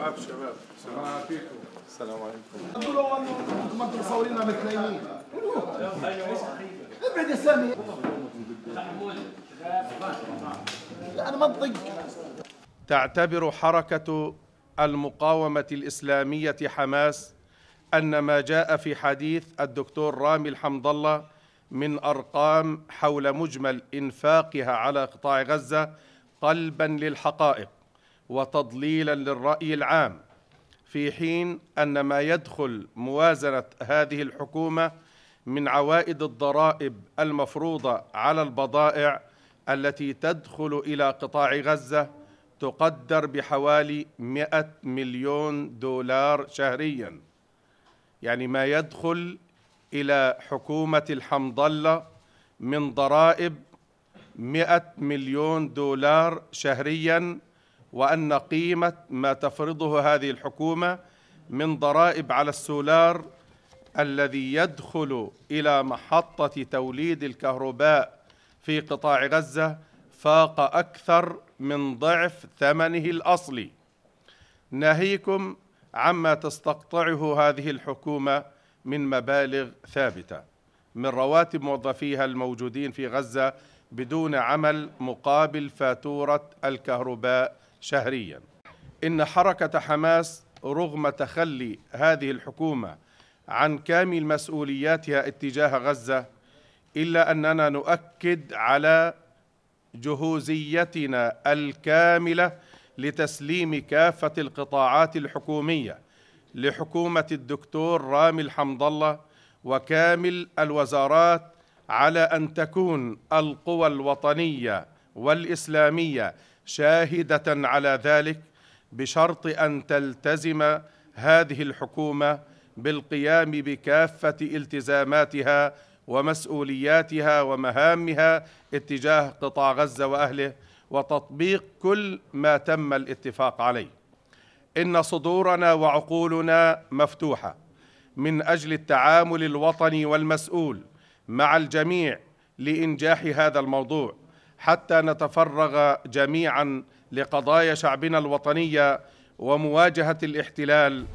شباب السلام عليكم السلام عليكم قلت لهم المدرسه ابعد يا سامي لا انا ما تعتبر حركه المقاومه الاسلاميه حماس ان ما جاء في حديث الدكتور رامي الحمد الله من ارقام حول مجمل انفاقها على قطاع غزه قلبا للحقائق وتضليلا للراي العام في حين ان ما يدخل موازنه هذه الحكومه من عوائد الضرائب المفروضه على البضائع التي تدخل الى قطاع غزه تقدر بحوالي 100 مليون دولار شهريا يعني ما يدخل الى حكومه الحمضله من ضرائب 100 مليون دولار شهريا وأن قيمة ما تفرضه هذه الحكومة من ضرائب على السولار الذي يدخل إلى محطة توليد الكهرباء في قطاع غزة فاق أكثر من ضعف ثمنه الأصلي ناهيكم عما تستقطعه هذه الحكومة من مبالغ ثابتة من رواتب موظفيها الموجودين في غزة بدون عمل مقابل فاتورة الكهرباء شهريا إن حركة حماس رغم تخلي هذه الحكومة عن كامل مسؤولياتها اتجاه غزة إلا أننا نؤكد على جهوزيتنا الكاملة لتسليم كافة القطاعات الحكومية لحكومة الدكتور رامي الحمد الله وكامل الوزارات على أن تكون القوى الوطنية والإسلامية شاهده على ذلك بشرط ان تلتزم هذه الحكومه بالقيام بكافه التزاماتها ومسؤولياتها ومهامها اتجاه قطاع غزه واهله وتطبيق كل ما تم الاتفاق عليه ان صدورنا وعقولنا مفتوحه من اجل التعامل الوطني والمسؤول مع الجميع لانجاح هذا الموضوع حتى نتفرغ جميعا لقضايا شعبنا الوطنيه ومواجهه الاحتلال